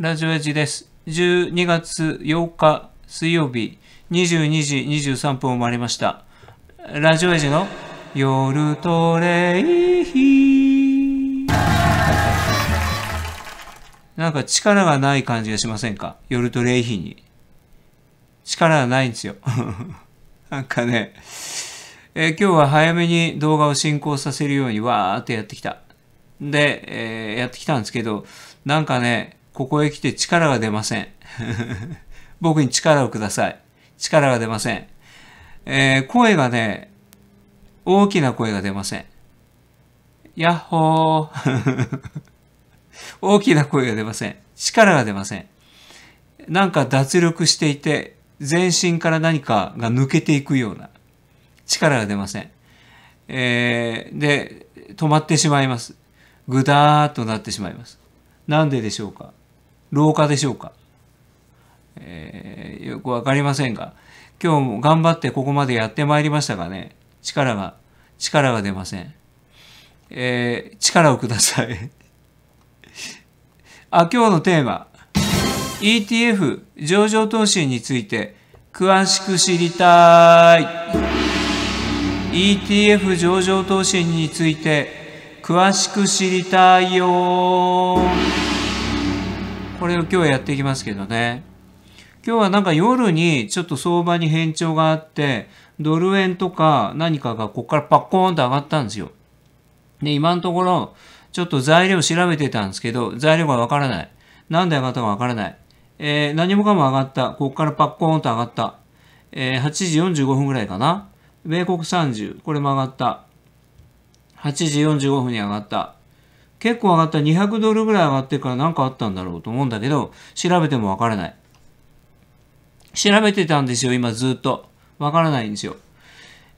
ラジオエジです。12月8日水曜日22時23分を回りました。ラジオエジの夜トレイヒなんか力がない感じがしませんか夜トレイヒに。力がないんですよ。なんかね、えー、今日は早めに動画を進行させるようにわーってやってきた。で、えー、やってきたんですけど、なんかね、ここへ来て力が出ません。僕に力をください。力が出ません。えー、声がね、大きな声が出ません。やっほー。大きな声が出ません。力が出ません。なんか脱力していて、全身から何かが抜けていくような力が出ません。えー、で、止まってしまいます。ぐだーっとなってしまいます。なんででしょうか老化でしょうか、えー、よくわかりませんが、今日も頑張ってここまでやってまいりましたがね、力が、力が出ません。えー、力をください あ、今日のテーマ、ETF 上場投資について詳しく知りたい。ETF 上場投資について詳しく知りたいよこれを今日やっていきますけどね。今日はなんか夜にちょっと相場に変調があって、ドル円とか何かがこっからパッコーンと上がったんですよ。で、今のところ、ちょっと材料調べてたんですけど、材料がわからない。なんで上がったかわからない。えー、何もかも上がった。こっからパッコーンと上がった。えー、8時45分ぐらいかな。米国30。これも上がった。8時45分に上がった。結構上がった200ドルぐらい上がってるから何かあったんだろうと思うんだけど、調べてもわからない。調べてたんですよ、今ずっと。わからないんですよ。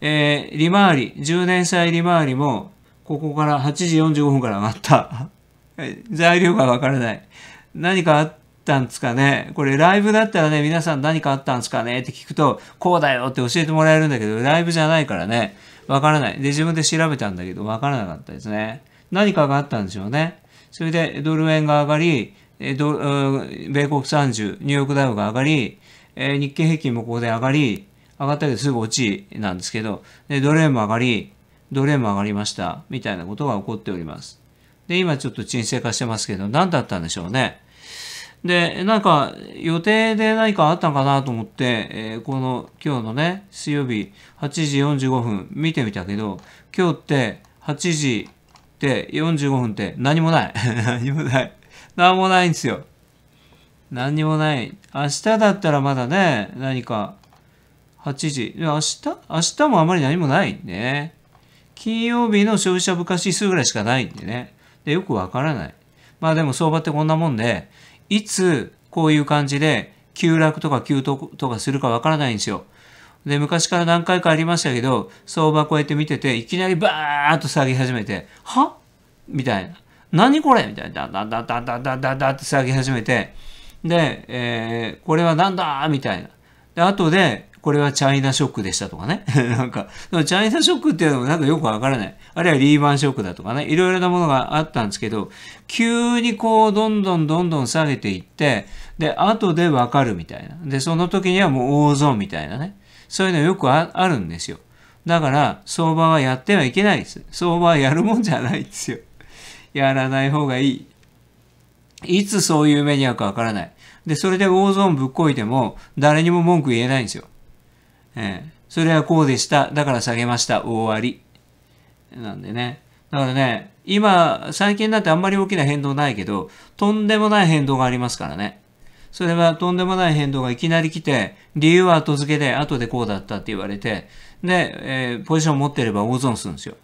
えー、利回り、10年債利回りも、ここから8時45分から上がった。材料がわからない。何かあったんですかねこれライブだったらね、皆さん何かあったんですかねって聞くと、こうだよって教えてもらえるんだけど、ライブじゃないからね、わからない。で、自分で調べたんだけど、わからなかったですね。何かがあったんでしょうね。それでドル円が上がり、米国30、ニューヨークダウが上がり、日経平均もここで上がり、上がったけどすぐ落ちなんですけど、でドル円も上がり、ドル円も上がりました、みたいなことが起こっております。で、今ちょっと沈静化してますけど、何だったんでしょうね。で、なんか予定で何かあったんかなと思って、えこの今日のね、水曜日8時45分見てみたけど、今日って8時で、45分って、何もない。何もない。何もないんですよ。何もない。明日だったらまだね、何か、8時。明日明日もあまり何もないね。金曜日の消費者物価指数ぐらいしかないんでね。で、よくわからない。まあでも相場ってこんなもんで、いつこういう感じで急落とか急騰とかするかわからないんですよ。で、昔から何回かありましたけど、相場こうやって見てて、いきなりバーッと下げ始めて、はみたいな。何これみたいな。だんだんだんだんだんだんだって下げ始めて、で、えー、これはなんだみたいな。で、後で、これはチャイナショックでしたとかね。なんか、チャイナショックっていうのもなんかよくわからない。あるいはリーマンショックだとかね。いろいろなものがあったんですけど、急にこう、どんどんどんどん下げていって、で、後でわかるみたいな。で、その時にはもう大損みたいなね。そういうのよくあるんですよ。だから、相場はやってはいけないです。相場はやるもんじゃないですよ。やらない方がいい。いつそういう目に遭うかわからない。で、それで大損ぶっこいても、誰にも文句言えないんですよ。ええー、それはこうでした。だから下げました。終わり。なんでね。だからね、今、最近だってあんまり大きな変動ないけど、とんでもない変動がありますからね。それはとんでもない変動がいきなり来て、理由は後付けで、後でこうだったって言われて、で、えー、ポジション持ってれば大損するんですよ。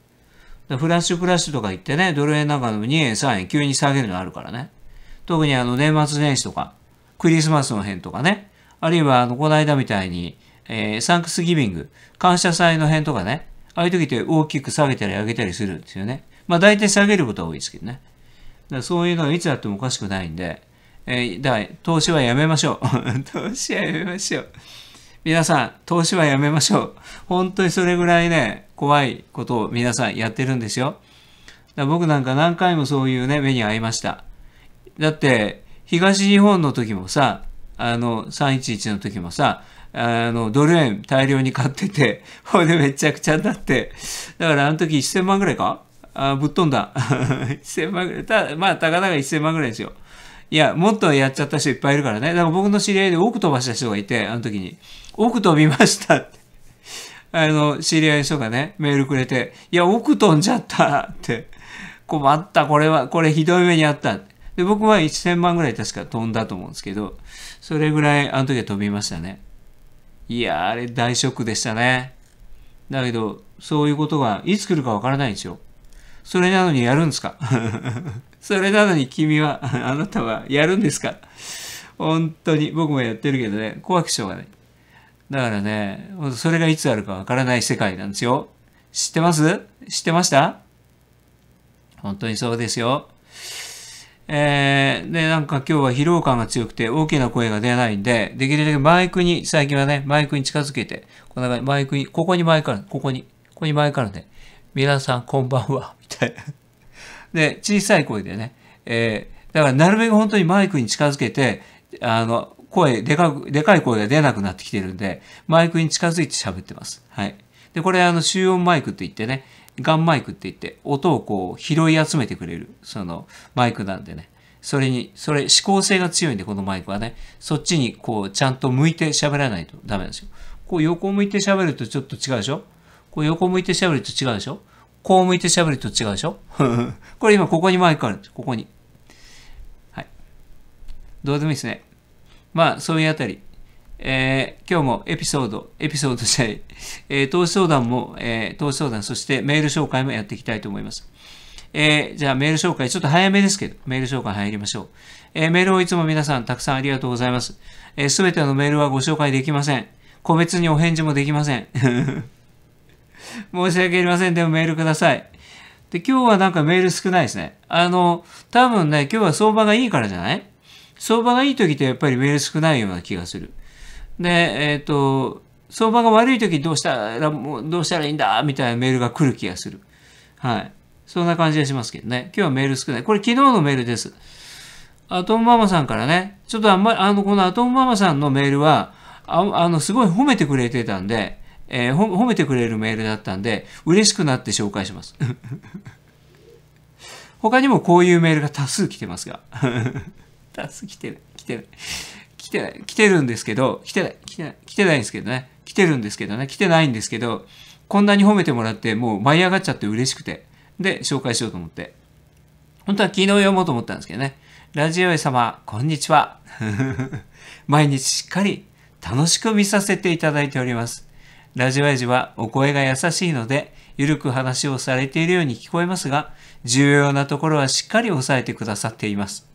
フラッシュクラッシュとか言ってね、ドル円なんかの2円、3円、急に下げるのあるからね。特にあの年末年始とか、クリスマスの辺とかね、あるいはあのこの間みたいに、えー、サンクスギビング、感謝祭の辺とかね、ああいう時って大きく下げたり上げたりするんですよね。まあ大体下げることは多いですけどね。だからそういうのはいつあってもおかしくないんで、えー、だ投資はやめましょう。投資はやめましょう。皆さん、投資はやめましょう。本当にそれぐらいね、怖いことを皆さんやってるんですよ。だ僕なんか何回もそういうね、目に遭いました。だって、東日本の時もさ、あの、311の時もさ、あの、ドル円大量に買ってて、ほんでめちゃくちゃになって、だからあの時1000万ぐらいかあぶっ飛んだ。1000 万ぐらい。たまあ、たかだか1000万ぐらいですよ。いや、もっとやっちゃった人いっぱいいるからね。だから僕の知り合いで多く飛ばした人がいて、あの時に。多く飛びましたって。あの、知り合いの人がね、メールくれて、いや、奥飛んじゃったって。困った、これは、これひどい目にあった。で、僕は1000万ぐらい確か飛んだと思うんですけど、それぐらいあの時は飛びましたね。いやあれ大ショックでしたね。だけど、そういうことがいつ来るかわからないんですよ。それなのにやるんですか それなのに君は、あなたはやるんですか本当に、僕もやってるけどね、怖くしょうがない。だからね、それがいつあるかわからない世界なんですよ。知ってます知ってました本当にそうですよ。えー、で、なんか今日は疲労感が強くて大きな声が出ないんで、できるだけマイクに、最近はね、マイクに近づけて、この感じ、マイクに、ここにマイクある、ここに、ここにマイクあるんで、皆さんこんばんは。で、小さい声でね、えー、だからなるべく本当にマイクに近づけて、あの、声、でかく、でかい声が出なくなってきてるんで、マイクに近づいて喋ってます。はい。で、これあの、集音マイクって言ってね、ガンマイクって言って、音をこう、拾い集めてくれる、その、マイクなんでね。それに、それ、指向性が強いんで、このマイクはね。そっちに、こう、ちゃんと向いて喋らないとダメなんですよ。こう、横向いて喋るとちょっと違うでしょこう、横向いて喋ると違うでしょこう向いて喋ると違うでしょ これ今ここにマイクあるんです。ここに。はい。どうでもいいですね。まあ、そういうあたり。えー、今日もエピソード、エピソードしたい、えー、投資相談も、えー、投資相談、そしてメール紹介もやっていきたいと思います。えー、じゃあメール紹介、ちょっと早めですけど、メール紹介入りましょう。えー、メールをいつも皆さんたくさんありがとうございます。す、えー、べ、てのメールはご紹介できません。個別にお返事もできません。申し訳ありません。でもメールください。で、今日はなんかメール少ないですね。あの、多分ね、今日は相場がいいからじゃない相場がいい時ってやっぱりメール少ないような気がする。で、えっ、ー、と、相場が悪い時どうしたら、どうしたらいいんだみたいなメールが来る気がする。はい。そんな感じがしますけどね。今日はメール少ない。これ昨日のメールです。アトムママさんからね、ちょっとあんまり、あの、このアトムママさんのメールは、ああの、すごい褒めてくれてたんで、えー、褒めてくれるメールだったんで、嬉しくなって紹介します。他にもこういうメールが多数来てますが。多数来てる、来てる。来てない、来てるんですけど、来てない、来てない、来てないんですけどね。来てるんですけどね、来てないんですけど、こんなに褒めてもらって、もう舞い上がっちゃって嬉しくて。で、紹介しようと思って。本当は昨日読もうと思ったんですけどね。ラジオ様、こんにちは。毎日しっかり楽しく見させていただいております。ラジオエジはお声が優しいので、ゆるく話をされているように聞こえますが、重要なところはしっかり押さえてくださっています。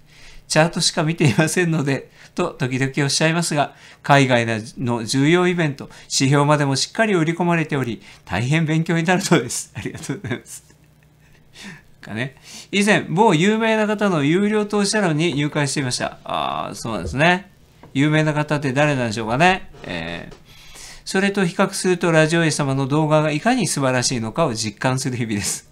チャートしか見ていませんので、と時々おっしゃいますが、海外の重要イベント、指標までもしっかり売り込まれており、大変勉強になるそうです。ありがとうございます。かね。以前、某有名な方の有料投資者論に入会していました。ああ、そうなんですね。有名な方って誰なんでしょうかね。えーそれと比較するとラジオエ様の動画がいかに素晴らしいのかを実感する日々です。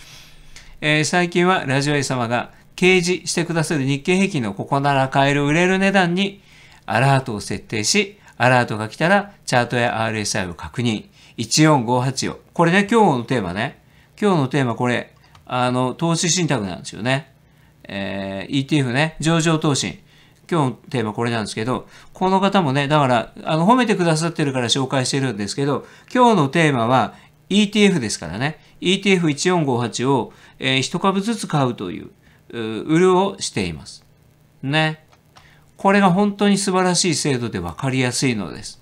えー、最近はラジオエ様が掲示してくださる日経平均のここなら買える売れる値段にアラートを設定し、アラートが来たらチャートや RSI を確認。1458を。これね、今日のテーマね。今日のテーマこれ、あの、投資信託なんですよね。えー、ETF ね、上場投信。今日のテーマこれなんですけど、この方もね、だから、あの、褒めてくださってるから紹介してるんですけど、今日のテーマは ETF ですからね、ETF1458 を、えー、1株ずつ買うという、売るをしています。ね。これが本当に素晴らしい制度で分かりやすいのです。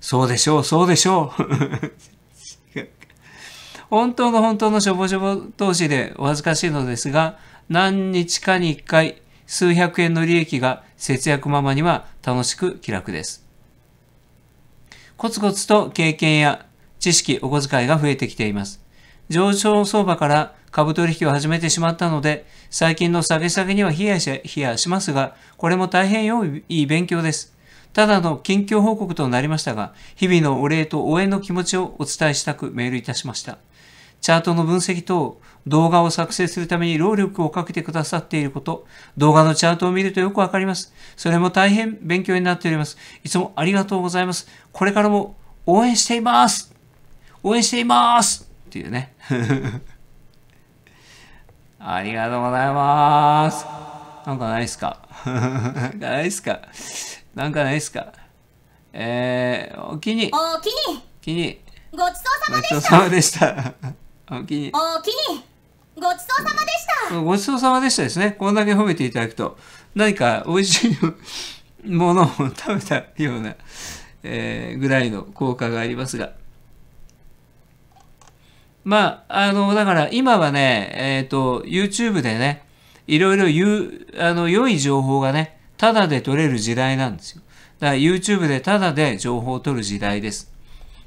そうでしょう、そうでしょう。本当の本当のしょぼしょぼ投資でお恥ずかしいのですが、何日かに1回数百円の利益が節約ママには楽しく気楽です。コツコツと経験や知識、お小遣いが増えてきています。上昇相場から株取引を始めてしまったので、最近の下げ下げには冷やし、冷やしますが、これも大変良い勉強です。ただの近況報告となりましたが、日々のお礼と応援の気持ちをお伝えしたくメールいたしました。チャートの分析等、動画を作成するために労力をかけてくださっていること、動画のチャートを見るとよくわかります。それも大変勉強になっております。いつもありがとうございます。これからも応援しています応援していますっていうね。ありがとうございます。なんかないっすかなんかないっすかなんかないっすかえー、おきに。おきに。きに。ごちそうさまでした。ごちそうさまでした。おきに。おきに。ごちそうさまでしたごちそうさまでしたですね。こんだけ褒めていただくと、何か美味しいものを食べたような、えー、ぐらいの効果がありますが。まあ、あの、だから今はね、えっ、ー、と、YouTube でね、いろいろ言う、あの、良い情報がね、ただで取れる時代なんですよ。だから YouTube でただで情報を取る時代です。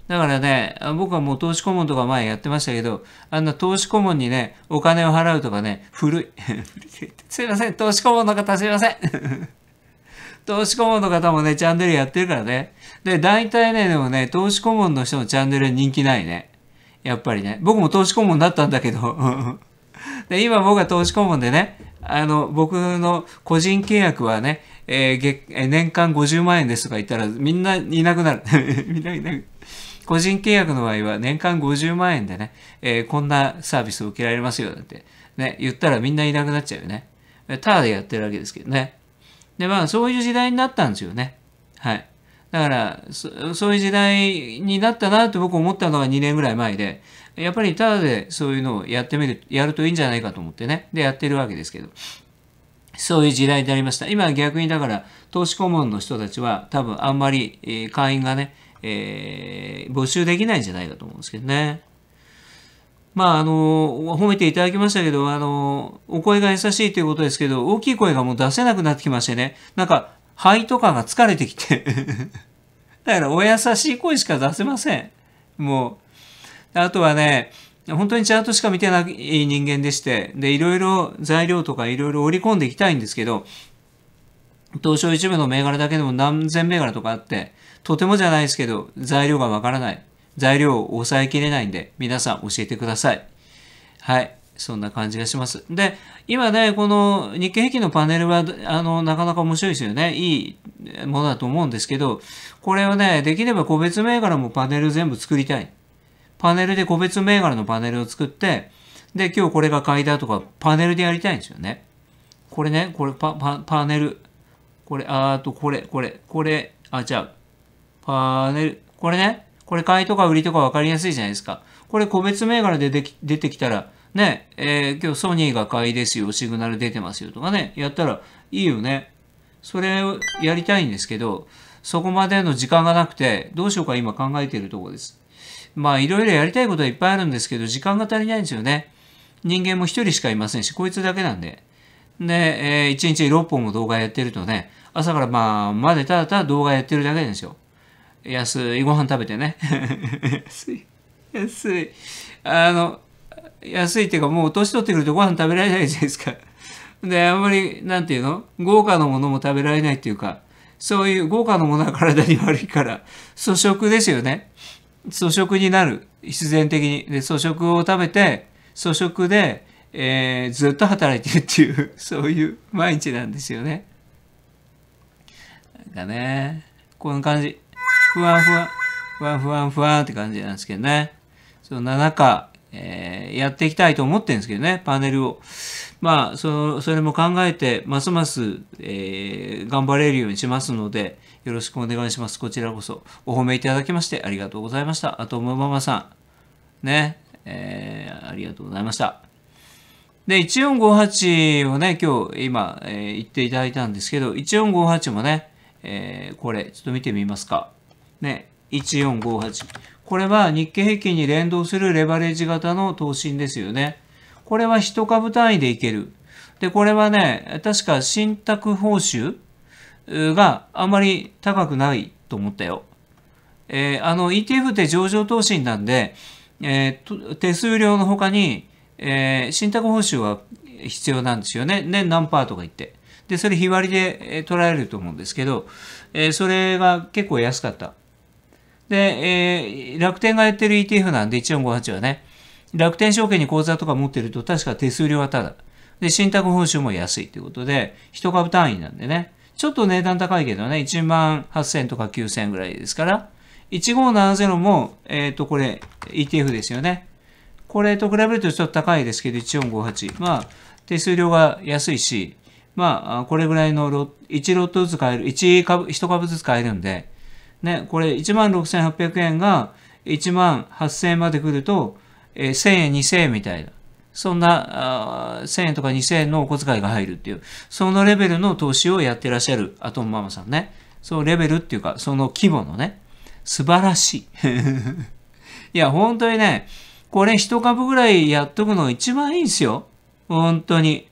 だからね、僕はもう投資顧問とか前やってましたけど、あんな投資顧問にね、お金を払うとかね、古い。すいません、投資顧問の方すいません。投資顧問の方もね、チャンネルやってるからね。で、大体ね、でもね、投資顧問の人のチャンネル人気ないね。やっぱりね。僕も投資顧問だったんだけど。で、今僕は投資顧問でね、あの、僕の個人契約はね、えー、月年間50万円ですとか言ったらみんないなくなる。みんないなくなる。個人契約の場合は年間50万円でね、えー、こんなサービスを受けられますよなんて、ね、言ったらみんないなくなっちゃうよね。ただでやってるわけですけどね。で、まあ、そういう時代になったんですよね。はい。だからそ、そういう時代になったなって僕思ったのが2年ぐらい前で、やっぱりただでそういうのをやってみる、やるといいんじゃないかと思ってね。で、やってるわけですけど。そういう時代でありました。今逆にだから、投資顧問の人たちは多分あんまり会員がね、えー、募集できないんじゃないかと思うんですけどね。まあ、あの、褒めていただきましたけど、あの、お声が優しいということですけど、大きい声がもう出せなくなってきましてね、なんか、肺とかが疲れてきて だから、お優しい声しか出せません。もう。あとはね、本当にちゃんとしか見てない人間でして、で、いろいろ材料とかいろいろ織り込んでいきたいんですけど、東証一部の銘柄だけでも何千銘柄とかあって、とてもじゃないですけど、材料がわからない。材料を抑えきれないんで、皆さん教えてください。はい。そんな感じがします。で、今ね、この日経平均のパネルは、あの、なかなか面白いですよね。いいものだと思うんですけど、これをね、できれば個別銘柄もパネル全部作りたい。パネルで個別銘柄のパネルを作って、で、今日これが買いだとか、パネルでやりたいんですよね。これね、これパ、パ、パネル。これ、あーと、これ、これ、これ、あ、じゃあ、パネル、これね、これ買いとか売りとか分かりやすいじゃないですか。これ個別銘柄で出てきたら、ね、えー、今日ソニーが買いですよ、シグナル出てますよとかね、やったらいいよね。それをやりたいんですけど、そこまでの時間がなくて、どうしようか今考えているところです。まあ、いろいろやりたいことはいっぱいあるんですけど、時間が足りないんですよね。人間も一人しかいませんし、こいつだけなんで。で、えー、1日6本も動画やってるとね、朝からまあ、までただただ動画やってるだけですよ。安いご飯食べてね。安い。安い。あの、安いっていうかもう年取ってくるとご飯食べられないじゃないですか。で、あんまり、なんていうの豪華なものも食べられないっていうか、そういう豪華なものは体に悪いから、粗食ですよね。粗食になる。必然的に。で、粗食を食べて、粗食で、えー、ずっと働いてるっていう、そういう毎日なんですよね。なんかね、こんな感じ。ふわふわ、ふわふわふわって感じなんですけどね。そんな中、えー、やっていきたいと思ってるんですけどね、パネルを。まあ、その、それも考えて、ますます、えー、頑張れるようにしますので、よろしくお願いします。こちらこそ、お褒めいただきましてありがとうございました。あと、もママさん、ね、えー、ありがとうございました。で、1458をね、今日、今、えー、言っていただいたんですけど、1458もね、えー、これ、ちょっと見てみますか。ね、1458。これは日経平均に連動するレバレッジ型の投資ですよね。これは一株単位でいける。で、これはね、確か信託報酬があまり高くないと思ったよ。えー、あの ETF って上場投資なんで、えー、手数料の他に、えー、信託報酬は必要なんですよね。年何パーとか言って。で、それ日割りで、え取られると思うんですけど、えー、それが結構安かった。で、えー、楽天がやってる ETF なんで1458はね、楽天証券に口座とか持ってると確か手数料はただ。で、信託報酬も安いということで、一株単位なんでね、ちょっと値段高いけどね、1万8000とか9000ぐらいですから、1570も、えっ、ー、と、これ ETF ですよね。これと比べるとちょっと高いですけど、1458。まあ、手数料が安いし、まあ、これぐらいのロ1ロットずつ買える、1株、1株ずつ買えるんで、ね、これ16,800円が18,000円まで来ると、えー、1,000円、2,000円みたいな。そんな、1000円とか2000円のお小遣いが入るっていう、そのレベルの投資をやってらっしゃるアトムママさんね。そのレベルっていうか、その規模のね、素晴らしい。いや、本当にね、これ一株ぐらいやっとくの一番いいですよ。本当に。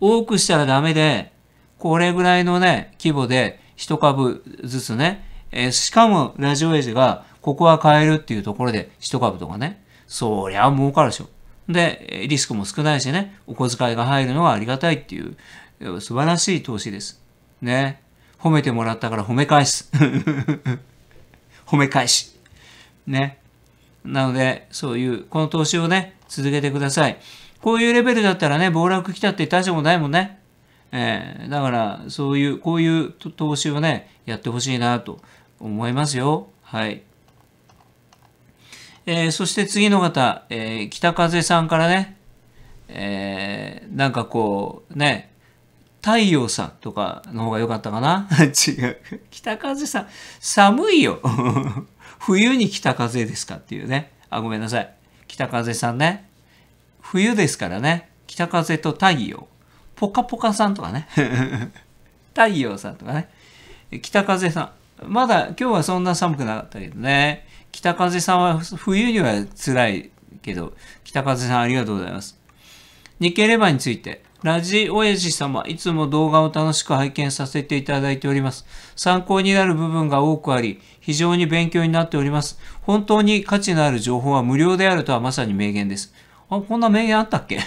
多くしたらダメで、これぐらいのね、規模で一株ずつね、えー、しかもラジオエジが、ここは買えるっていうところで一株とかね、そりゃ儲かるでしょ。で、リスクも少ないしね、お小遣いが入るのはありがたいっていう、素晴らしい投資です。ね。褒めてもらったから褒め返す。褒め返し。ね。なので、そういう、この投資をね、続けてください。こういうレベルだったらね、暴落来たって大したことないもんね。えー、だから、そういう、こういう投資をね、やってほしいなと思いますよ。はい。えー、そして次の方、えー、北風さんからね、えー、なんかこう、ね、太陽さんとかの方が良かったかな 違う。北風さん、寒いよ。冬に北風ですかっていうね。あ、ごめんなさい。北風さんね。冬ですからね。北風と太陽。ポカポカさんとかね。太陽さんとかね。北風さん。まだ今日はそんな寒くなかったけどね。北風さんは冬には辛いけど、北風さんありがとうございます。日経レバーについて。ラジオエジ様、いつも動画を楽しく拝見させていただいております。参考になる部分が多くあり、非常に勉強になっております。本当に価値のある情報は無料であるとはまさに名言です。あ、こんな名言あったっけ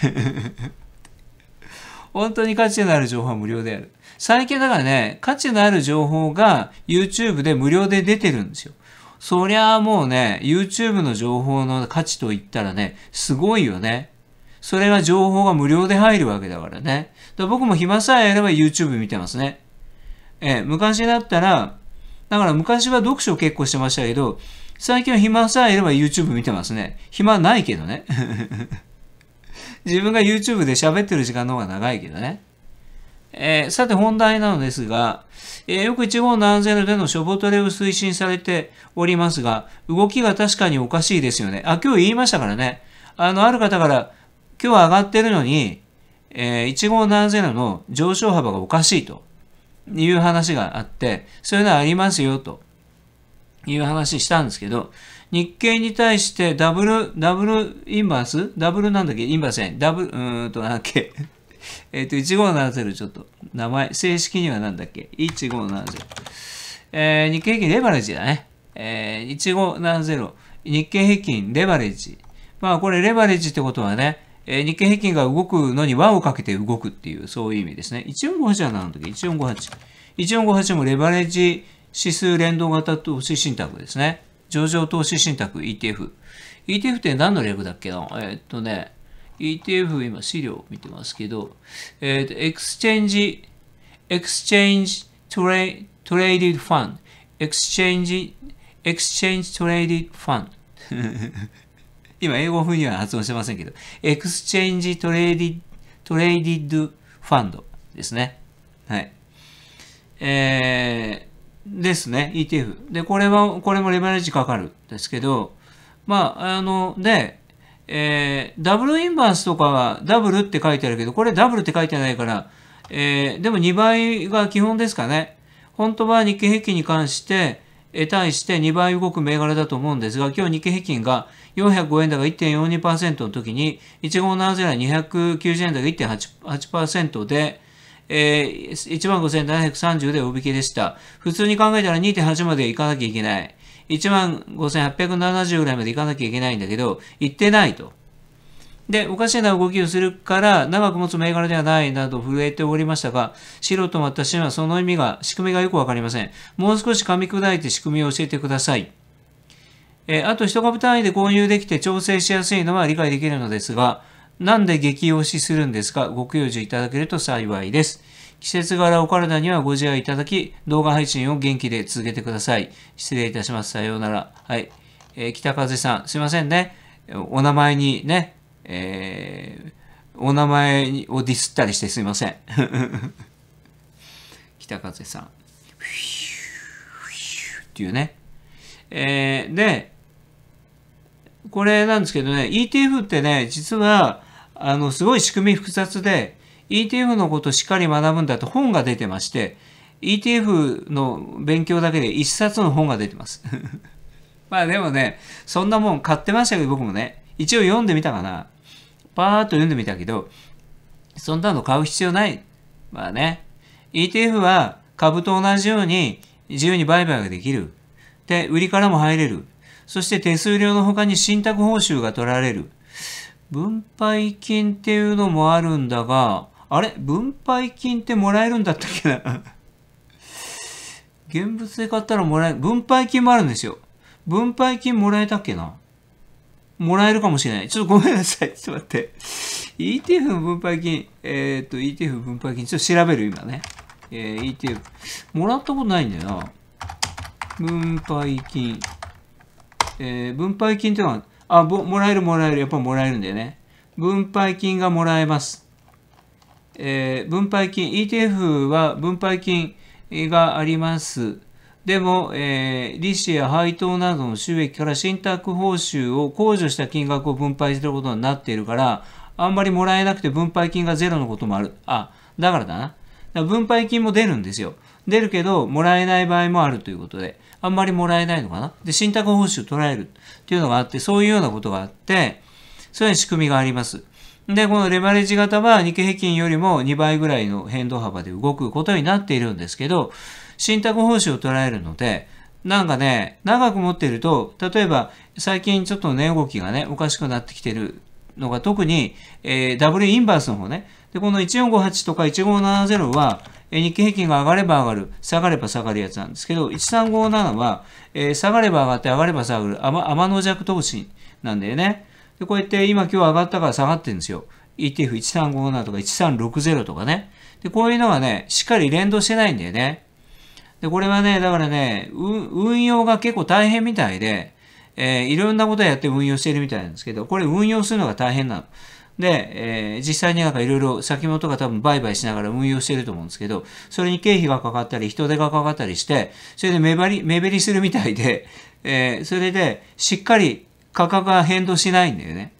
本当に価値のある情報は無料である。最近だからね、価値のある情報が YouTube で無料で出てるんですよ。そりゃあもうね、YouTube の情報の価値と言ったらね、すごいよね。それが情報が無料で入るわけだからね。だら僕も暇さえあれば YouTube 見てますね。えー、昔だったら、だから昔は読書結構してましたけど、最近は暇さえあれば YouTube 見てますね。暇ないけどね。自分が YouTube で喋ってる時間の方が長いけどね。えー、さて本題なのですが、えー、よく1号ゼロでの処方トレを推進されておりますが、動きが確かにおかしいですよね。あ、今日言いましたからね。あの、ある方から、今日は上がってるのに、えー、1570の上昇幅がおかしいという話があって、そういうのはありますよという話したんですけど、日経に対してダブル、ダブルインバースダブルなんだっけインバースじダブル、うんとなんだっけ えっと、1570ちょっと、名前、正式にはなんだっけ ?1570。えー、日経平均レバレッジだね。えー、1570。日経平均レバレッジ。まあこれレバレッジってことはね、え日経平均が動くのに輪をかけて動くっていう、そういう意味ですね。1458は何の時 ?1458。1458もレバレッジ指数連動型投資信託ですね。上場投資信託 ETF。ETF って何の略だっけなえー、っとね、ETF 今資料見てますけど、えー、っと、エクスチェンジ、エクスチェンジトレトレーディファンド、エクスチェンジ、エクスチェンジトレーディファンド。今英語風には発音してませんけど、エクスチェンジトレーディトレーディッドファンドですね。はい。えー、ですね、ETF。で、これは、これもレバレッジかかるんですけど、まあ、あの、で、えー、ダブルインバースとかはダブルって書いてあるけど、これダブルって書いてないから、えー、でも2倍が基本ですかね。本当は日経平均に関して、対して2倍動く銘柄だと思うんですが、今日日経平均が405円高1.42%の時に、1570円290円高1.8%で、えー、15,730で大引きでした。普通に考えたら2.8まで行かなきゃいけない。15,870ぐらいまで行かなきゃいけないんだけど、行ってないと。で、おかしな動きをするから長く持つ銘柄ではないなど震えておりましたが、素人私にはその意味が、仕組みがよくわかりません。もう少し噛み砕いて仕組みを教えてください。えあと一株単位で購入できて調整しやすいのは理解できるのですが、なんで激推しするんですかご教授いただけると幸いです。季節柄お体にはご自愛いただき、動画配信を元気で続けてください。失礼いたします。さようなら。はい。えー、北風さん、すいませんね。お名前にね、えー、お名前をディスったりしてすいません。北風さん。っていうね。えー、で、これなんですけどね、ETF ってね、実は、あの、すごい仕組み複雑で、ETF のことしっかり学ぶんだと本が出てまして、ETF の勉強だけで一冊の本が出てます。まあでもね、そんなもん買ってましたけど、僕もね。一応読んでみたかな。パーッと読んでみたけど、そんなの買う必要ない。まあね。ETF は株と同じように自由に売買ができる。で、売りからも入れる。そして手数料の他に信託報酬が取られる。分配金っていうのもあるんだが、あれ分配金ってもらえるんだったっけな 現物で買ったらもらえ、分配金もあるんですよ。分配金もらえたっけなもらえるかもしれない。ちょっとごめんなさい。ちょっと待って。ETF の分配金、えっ、ー、と、ETF 分配金、ちょっと調べる、今ね。えー、ETF、もらったことないんだよな。分配金。えー、分配金ってのは、あ、もらえるもらえる。やっぱもらえるんだよね。分配金がもらえます。えー、分配金、ETF は分配金があります。でも、えー、利子や配当などの収益から信託報酬を控除した金額を分配することになっているから、あんまりもらえなくて分配金がゼロのこともある。あ、だからだな。だ分配金も出るんですよ。出るけど、もらえない場合もあるということで、あんまりもらえないのかな。で、信託報酬を捉えるっていうのがあって、そういうようなことがあって、そういう仕組みがあります。で、このレバレッジ型は日経平均よりも2倍ぐらいの変動幅で動くことになっているんですけど、信託報酬を捉えるので、なんかね、長く持っていると、例えば最近ちょっと値、動きがね、おかしくなってきてるのが特に、えー、ルインバースの方ね。で、この1458とか1570は、え日経平均が上がれば上がる、下がれば下がるやつなんですけど、1357は、えー、下がれば上がって上がれば下がる、天天の弱投資なんだよね。で、こうやって今今日上がったから下がってるんですよ。ETF1357 とか1360とかね。で、こういうのはね、しっかり連動してないんだよね。で、これはね、だからね、運用が結構大変みたいで、えー、いろんなことやって運用してるみたいなんですけど、これ運用するのが大変なの。で、えー、実際になんかいろいろ先物とか多分売買しながら運用してると思うんですけど、それに経費がかかったり、人手がかかったりして、それで目張り、目減りするみたいで、えー、それでしっかり価格が変動しないんだよね。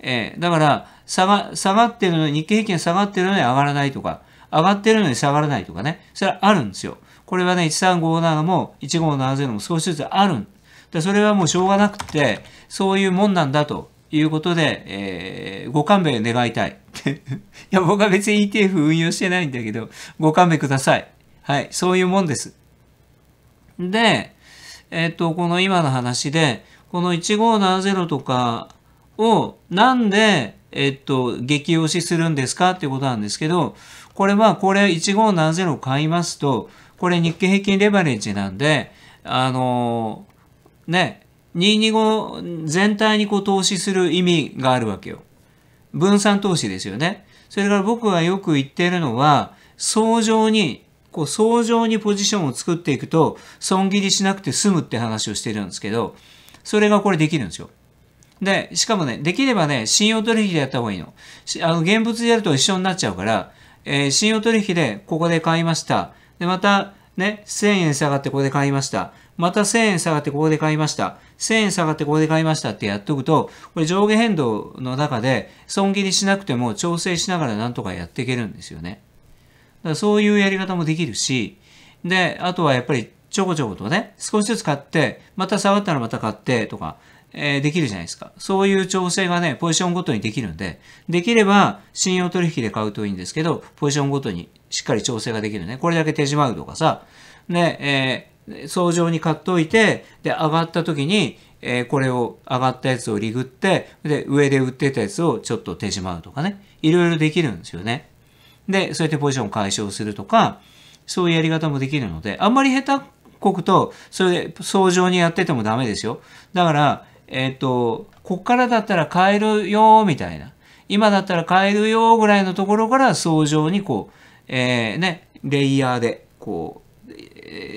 えー、だから下が、下がってるのに、日経平均下がってるのに上がらないとか、上がってるのに下がらないとかね、それはあるんですよ。これはね、1357も1570も少しずつある。でそれはもうしょうがなくて、そういうもんなんだということで、えー、ご勘弁願いたい。いや、僕は別に ETF 運用してないんだけど、ご勘弁ください。はい、そういうもんです。で、えっ、ー、と、この今の話で、この1570とかをなんで、えっと、激推しするんですかっていうことなんですけど、これは、これ1570を買いますと、これ日経平均レバレッジなんで、あのー、ね、225全体にこう投資する意味があるわけよ。分散投資ですよね。それから僕がよく言ってるのは、相乗に、こう相乗にポジションを作っていくと、損切りしなくて済むって話をしてるんですけど、それがこれできるんですよ。で、しかもね、できればね、信用取引でやった方がいいの。あの、現物でやると一緒になっちゃうから、えー、信用取引でここで買いました。で、また、ね、1000円下がってここで買いました。また1000円下がってここで買いました。1000円下がってここで買いましたってやっとくと、これ上下変動の中で損切りしなくても調整しながらなんとかやっていけるんですよね。だからそういうやり方もできるし、で、あとはやっぱりちょこちょことね、少しずつ買って、また下がったらまた買ってとか、えできるじゃないですか。そういう調整がね、ポジションごとにできるんで、できれば信用取引で買うといいんですけど、ポジションごとにしっかり調整ができるね。これだけ手締まるとかさ、ね、えー、相乗に買っといて、で、上がった時に、えー、これを上がったやつをリグって、で、上で売ってたやつをちょっと手締まうとかね。いろいろできるんですよね。で、そうやってポジションを解消するとか、そういうやり方もできるので、あんまり下手こくと、それで、相乗にやっててもダメですよ。だから、えっ、ー、と、こっからだったら買えるよみたいな。今だったら買えるよぐらいのところから相乗にこう、えー、ね、レイヤーで、こう、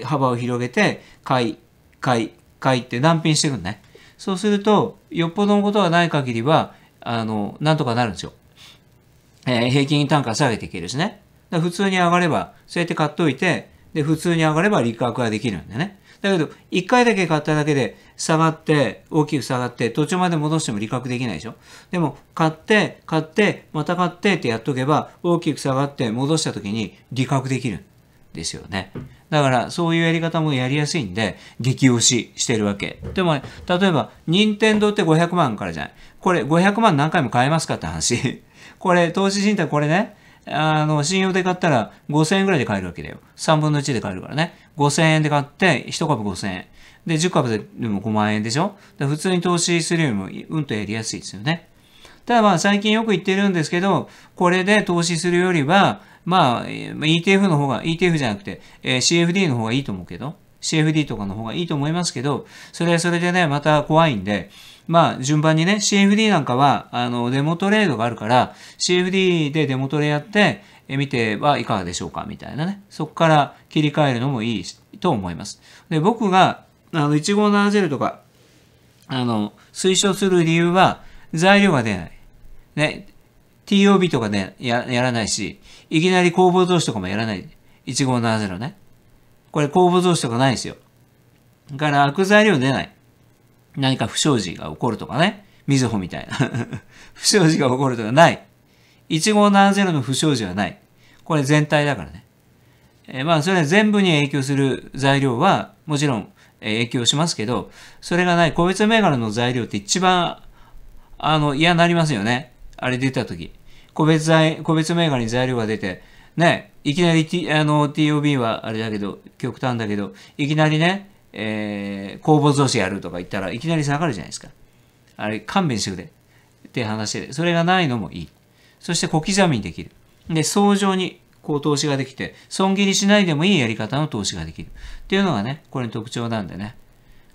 幅を広げて、買い、買い、買いって難品していくのね。そうすると、よっぽどのことがない限りは、あの、なんとかなるんですよ。えー、平均単価下げていけるしね。普通に上がれば、そうやって買っといて、で、普通に上がれば利確ができるんでね。だけど、一回だけ買っただけで下がって、大きく下がって、途中まで戻しても利確できないでしょ。でも、買って、買って、また買ってってやっとけば、大きく下がって戻した時に利確できるんですよね。だから、そういうやり方もやりやすいんで、激推ししてるわけ。でも、ね、例えば、任天堂って500万からじゃない。これ、500万何回も買えますかって話。これ、投資信託これね、あの、信用で買ったら5000円ぐらいで買えるわけだよ。3分の1で買えるからね。5000円で買って、1株5000円。で、10株でも5万円でしょ普通に投資するよりも、うんとやりやすいですよね。ただまあ最近よく言ってるんですけど、これで投資するよりは、まあ ETF の方が、ETF じゃなくて、え CFD の方がいいと思うけど、CFD とかの方がいいと思いますけど、それはそれでね、また怖いんで、まあ順番にね、CFD なんかは、あの、デモトレードがあるから、CFD でデモトレやって、見てはいかがでしょうかみたいなね。そこから切り替えるのもいいと思います。で、僕が、あの、いちごのアジェルとか、あの、推奨する理由は、材料が出ない。ね。TOB とかで、ね、ややらないし、いきなり工房増士とかもやらない。いちごのアゼロね。これ工房増士とかないですよ。だから悪材料出ない。何か不祥事が起こるとかね。みずほみたいな。不祥事が起こるとかない。1570の不祥事はない。これ全体だからね。えー、まあ、それ全部に影響する材料は、もちろん、え影響しますけど、それがない個別銘柄の材料って一番、あの、嫌になりますよね。あれ出た時。個別材、個別銘柄に材料が出て、ね、いきなり、T、あの、TOB はあれだけど、極端だけど、いきなりね、えー、公募増資やるとか言ったらいきなり下がるじゃないですか。あれ、勘弁してくれって話で、それがないのもいい。そして小刻みにできる。で、相乗にこう投資ができて、損切りしないでもいいやり方の投資ができる。っていうのがね、これの特徴なんでね。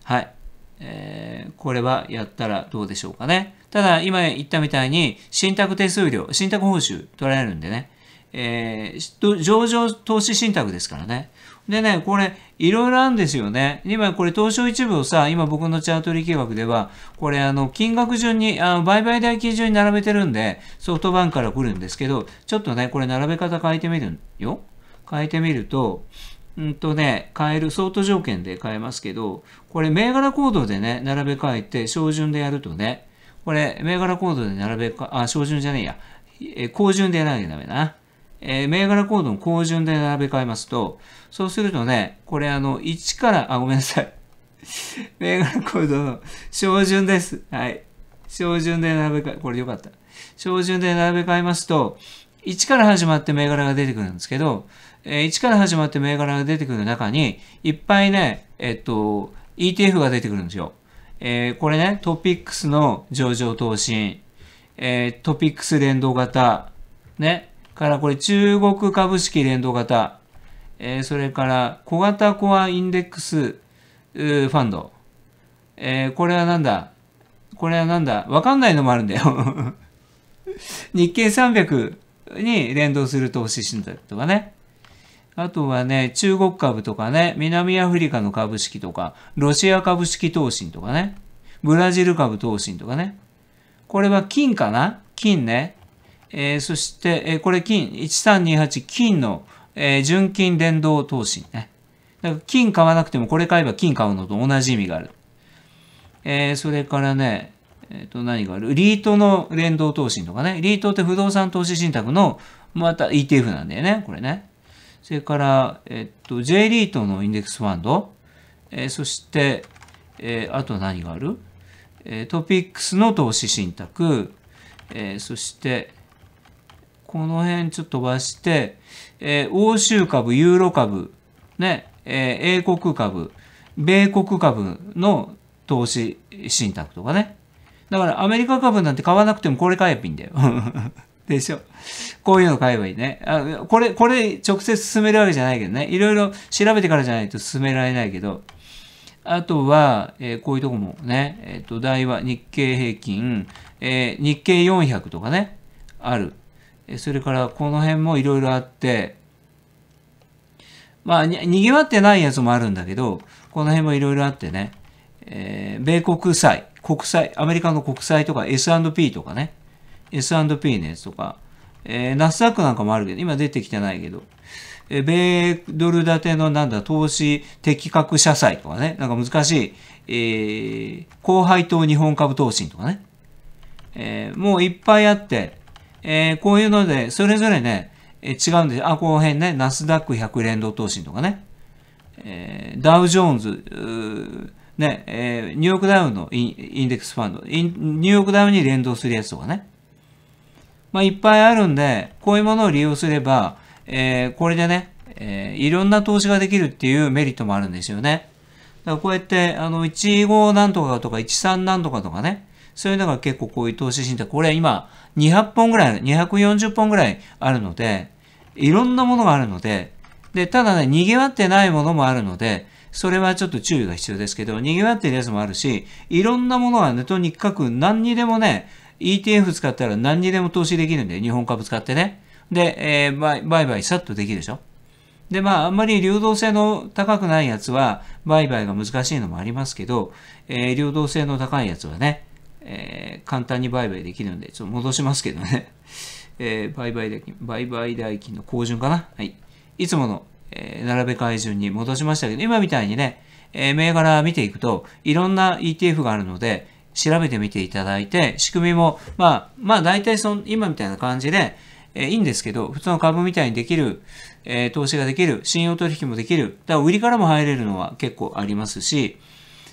はい。えー、これはやったらどうでしょうかね。ただ、今言ったみたいに、信託手数料、信託報酬取られるんでね。えー、上場投資信託ですからね。でね、これ、いろいろあるんですよね。今、これ、東証一部をさ、今僕のチャート利計枠では、これ、あの、金額順に、あの売買代金順に並べてるんで、ソフトバンクから来るんですけど、ちょっとね、これ、並べ方変えてみるよ。変えてみると、うんとね、変える、相当条件で変えますけど、これ、銘柄コードでね、並べ替えて、照準でやるとね、これ、銘柄コードで並べか、あ、照準じゃねえや。え、高順でやらなきゃダメな。えー、銘柄コードの高順で並べ替えますと、そうするとね、これあの、1から、あ、ごめんなさい。銘柄コードの小順です。はい。小順で並べ替え、これよかった。小順で並べ替えますと、1から始まって銘柄が出てくるんですけど、えー、1から始まって銘柄が出てくる中に、いっぱいね、えっと、ETF が出てくるんですよ。えー、これね、トピックスの上場投資、えー、トピックス連動型、ね、からこれ中国株式連動型、えー、それから小型コアインデックスファンド、えー、これはなんだこれはなんだわかんないのもあるんだよ 日経300に連動する投資信託とかね。あとはね、中国株とかね、南アフリカの株式とか、ロシア株式投信とかね、ブラジル株投信とかね。これは金かな金ね。えー、そして、えー、これ金、1328金の、えー、純金連動投資ね。だから金買わなくてもこれ買えば金買うのと同じ意味がある。えー、それからね、えっ、ー、と何があるリートの連動投資とかね。リートって不動産投資信託のまた ETF なんだよね、これね。それから、えっ、ー、と、J リートのインデックスファンド。えー、そして、えー、あと何がある、えー、トピックスの投資信託。えー、そして、この辺ちょっと飛ばして、えー、欧州株、ユーロ株、ね、えー、英国株、米国株の投資信託とかね。だからアメリカ株なんて買わなくてもこれ買えばいいんだよ。でしょ。こういうの買えばいいね。あこれ、これ直接進めるわけじゃないけどね。いろいろ調べてからじゃないと進められないけど。あとは、えー、こういうとこもね、えっ、ー、と、台は日経平均、えー、日経400とかね、ある。それからこの辺もいろいろあって、まあ、にぎわってないやつもあるんだけど、この辺もいろいろあってね、えー、米国債、国債、アメリカの国債とか S&P とかね、S&P のやつとか、えー、ナスダックなんかもあるけど、今出てきてないけど、えー、米ドル建てのなんだ、投資適格社債とかね、なんか難しい、えー、高配当日本株投信とかね、えー、もういっぱいあって、えー、こういうので、それぞれね、えー、違うんです。あ、この辺ね、ナスダック100連動投資とかね、えー、ダウジョーンズ、ね、えー、ニューヨークダウンのインインデックスファンドイン、ニューヨークダウンに連動するやつとかね。まあ、いっぱいあるんで、こういうものを利用すれば、えー、これでね、えー、いろんな投資ができるっていうメリットもあるんですよね。だからこうやって、あの、15なんとかとか13なんとかとかね、そういうのが結構こういう投資信託、これ今200本ぐらい、240本ぐらいあるので、いろんなものがあるので、で、ただね、賑わってないものもあるので、それはちょっと注意が必要ですけど、賑わってるやつもあるし、いろんなものはね、とにかく何にでもね、ETF 使ったら何にでも投資できるんで、日本株使ってね。で、えー、売買さっとできるでしょ。で、まあ、あんまり流動性の高くないやつは、売買が難しいのもありますけど、えー、流動性の高いやつはね、えー、簡単に売買できるんで、ちょっと戻しますけどね。えー、売買代金、売買代金の高順かな。はい。いつもの、えー、並べ替え順に戻しましたけど、今みたいにね、え銘柄見ていくと、いろんな ETF があるので、調べてみていただいて、仕組みも、まあ、まあ大体その、今みたいな感じで、えいいんですけど、普通の株みたいにできる、え投資ができる、信用取引もできる、だから売りからも入れるのは結構ありますし、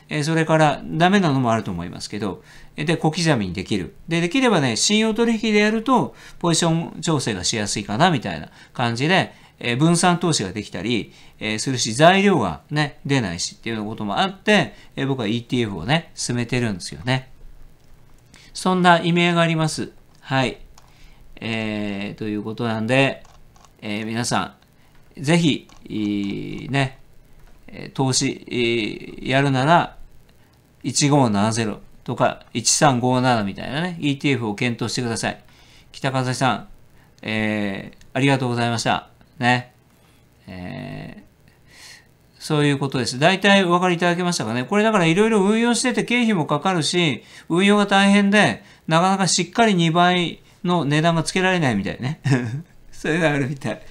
えそれからダメなのもあると思いますけど、で、小刻みにできる。で、できればね、信用取引でやると、ポジション調整がしやすいかな、みたいな感じで、え分散投資ができたり、えするし、材料がね、出ないしっていうこともあって、え僕は ETF をね、進めてるんですよね。そんな意味合いがあります。はい。えー、ということなんで、えー、皆さん、ぜひ、ね、投資、えやるなら、1570とか1357みたいなね、ETF を検討してください。北風さん、えー、ありがとうございました。ね。えー、そういうことです。大体お分かりいただけましたかね。これだからいろいろ運用してて経費もかかるし、運用が大変で、なかなかしっかり2倍の値段がつけられないみたいね。それがあるみたい。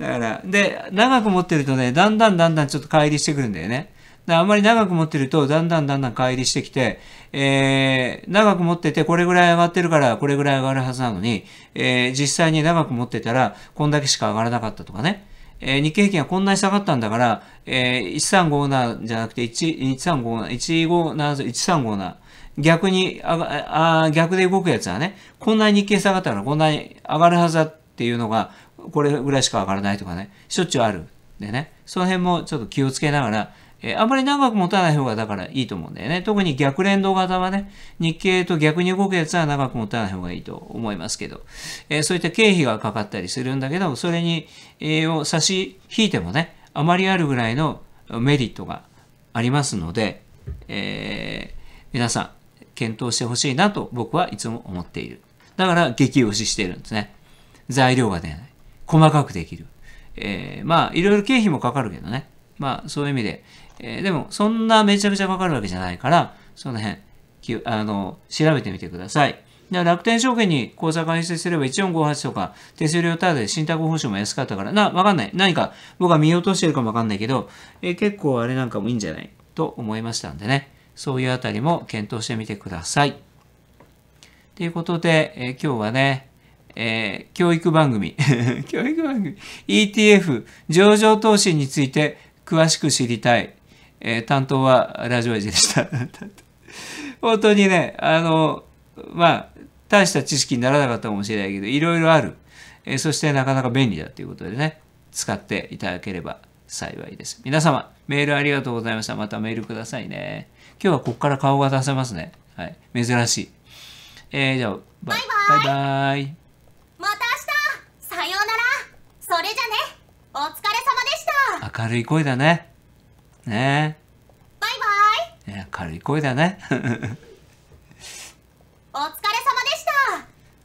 だから、で、長く持ってるとね、だんだんだんだんちょっと乖離してくるんだよね。であんまり長く持ってるとだんだんだんだん乖離してきて、えー、長く持っててこれぐらい上がってるからこれぐらい上がるはずなのに、えー、実際に長く持ってたらこんだけしか上がらなかったとかね。えー、日経平均はこんなに下がったんだから、えー、1357じゃなくて1357、1 5 7 1357。逆に、ああ逆で動くやつはね、こんなに日経下がったからこんなに上がるはずだっていうのが、これぐらいしか上がらないとかね、しょっちゅうある。でね、その辺もちょっと気をつけながら、えー、あんまり長く持たない方がだからいいと思うんだよね。特に逆連動型はね、日経と逆に動くやつは長く持たない方がいいと思いますけど、えー、そういった経費がかかったりするんだけど、それに、えー、を差し引いてもね、あまりあるぐらいのメリットがありますので、えー、皆さん、検討してほしいなと僕はいつも思っている。だから激推ししてるんですね。材料が出ない。細かくできる。えー、まあ、いろいろ経費もかかるけどね。まあ、そういう意味で、えー、でも、そんなめちゃめちゃわかるわけじゃないから、その辺、きあの、調べてみてください。で楽天証券に口座開設すれば1458とか手数料タダで信託報酬も安かったから、な、わかんない。何か僕は見落としてるかもわかんないけど、えー、結構あれなんかもいいんじゃないと思いましたんでね。そういうあたりも検討してみてください。ということで、えー、今日はね、えー、教育番組、教育番組、ETF、上場投資について詳しく知りたいえー、担当はラジオエジでした。本当にね、あの、まあ、大した知識にならなかったかもしれないけど、いろいろある。えー、そしてなかなか便利だということでね、使っていただければ幸いです。皆様、メールありがとうございました。またメールくださいね。今日はここから顔が出せますね。はい。珍しい。えー、じゃあ、バイバイ。バイバイ。また明日さようならそれじゃねお疲れ様でした明るい声だね。ねえバイバイいや軽い声だね お疲れ様でした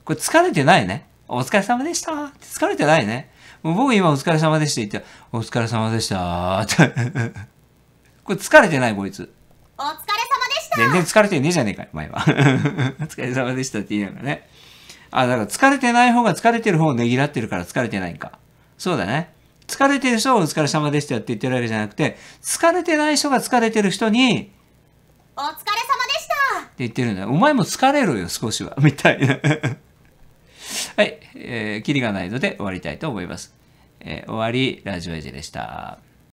これ疲れてないねお疲れ様でした疲れてないねもう僕今お疲れ様でしたってお疲れ様でした これ疲れてないこいつお疲れ様でした全然疲れてねえじゃねえかよ前は お疲れ様でしたって言いながらねあだから疲れてない方が疲れてる方をねぎらってるから疲れてないんかそうだね疲れてる人がお疲れ様でしたって言ってるわけじゃなくて、疲れてない人が疲れてる人に、お疲れ様でしたって言ってるんだ。お前も疲れろよ、少しは。みたいなはい。えー、キリがないので終わりたいと思います。えー、終わり、ラジオエジでした。